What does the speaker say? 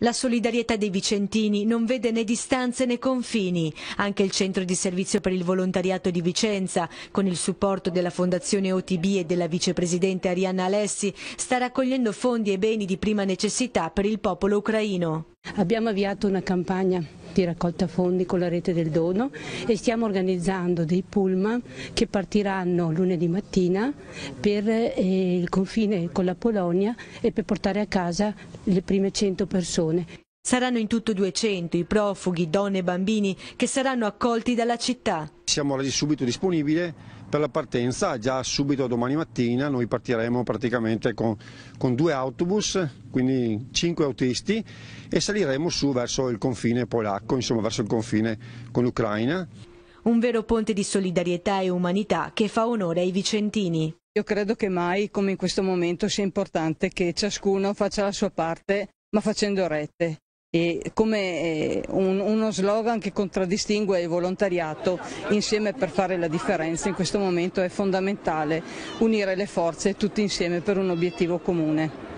La solidarietà dei vicentini non vede né distanze né confini. Anche il centro di servizio per il volontariato di Vicenza, con il supporto della Fondazione OTB e della vicepresidente Arianna Alessi, sta raccogliendo fondi e beni di prima necessità per il popolo ucraino. Abbiamo avviato una campagna di raccolta fondi con la rete del dono e stiamo organizzando dei pullman che partiranno lunedì mattina per eh, il confine con la Polonia e per portare a casa le prime 100 persone. Saranno in tutto 200 i profughi, donne e bambini che saranno accolti dalla città siamo resi subito disponibili per la partenza, già subito domani mattina noi partiremo praticamente con, con due autobus, quindi cinque autisti e saliremo su verso il confine polacco, insomma verso il confine con l'Ucraina. Un vero ponte di solidarietà e umanità che fa onore ai vicentini. Io credo che mai come in questo momento sia importante che ciascuno faccia la sua parte ma facendo rete e come eh, un, uno slogan che contraddistingue il volontariato insieme per fare la differenza in questo momento è fondamentale unire le forze tutti insieme per un obiettivo comune.